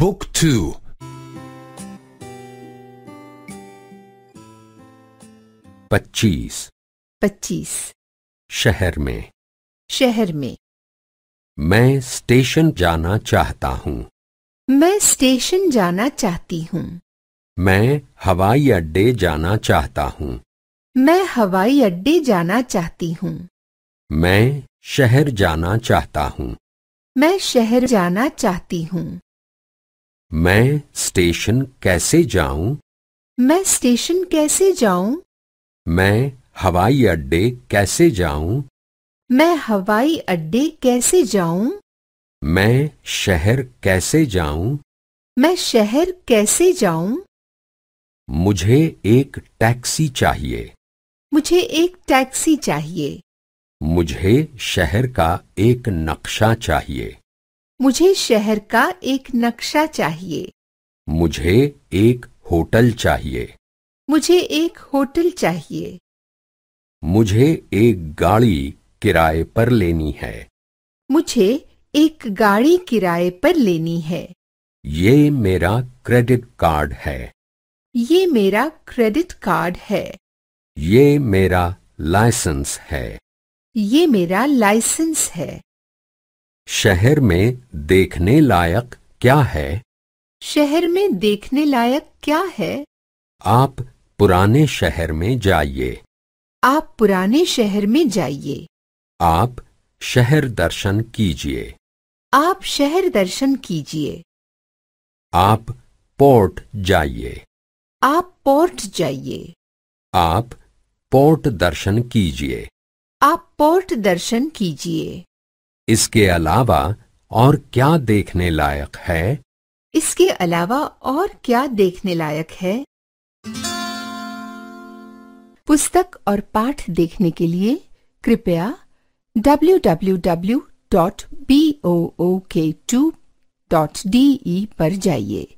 Book 2 पच्चीस पच्चीस शहर में शहर में मैं स्टेशन जाना चाहता हूँ मैं स्टेशन जाना चाहती हूँ मैं हवाई अड्डे जाना चाहता हूँ मैं हवाई अड्डे जाना चाहती हूँ मैं शहर जाना चाहता हूँ मैं शहर जाना चाहती हूँ मैं स्टेशन कैसे जाऊं मैं स्टेशन कैसे जाऊं मैं हवाई अड्डे कैसे जाऊं मैं हवाई अड्डे कैसे जाऊं मैं शहर कैसे जाऊं मैं शहर कैसे जाऊं मुझे एक टैक्सी चाहिए मुझे एक टैक्सी चाहिए मुझे शहर का एक नक्शा चाहिए मुझे शहर का एक नक्शा चाहिए मुझे एक होटल चाहिए मुझे एक होटल चाहिए मुझे एक गाड़ी किराए पर लेनी है मुझे एक गाड़ी किराए पर लेनी है ये मेरा क्रेडिट कार्ड है ये मेरा क्रेडिट कार्ड है ये मेरा लाइसेंस है ये मेरा लाइसेंस है शहर में देखने लायक क्या है शहर में देखने लायक क्या है आप पुराने शहर में जाइए आप पुराने शहर में जाइए आप शहर दर्शन कीजिए आप शहर दर्शन कीजिए आप पोर्ट जाइए आप पोर्ट जाइए आप पोर्ट दर्शन कीजिए आप पोर्ट दर्शन कीजिए इसके अलावा और क्या देखने लायक है इसके अलावा और क्या देखने लायक है पुस्तक और पाठ देखने के लिए कृपया www.book2.de पर जाइए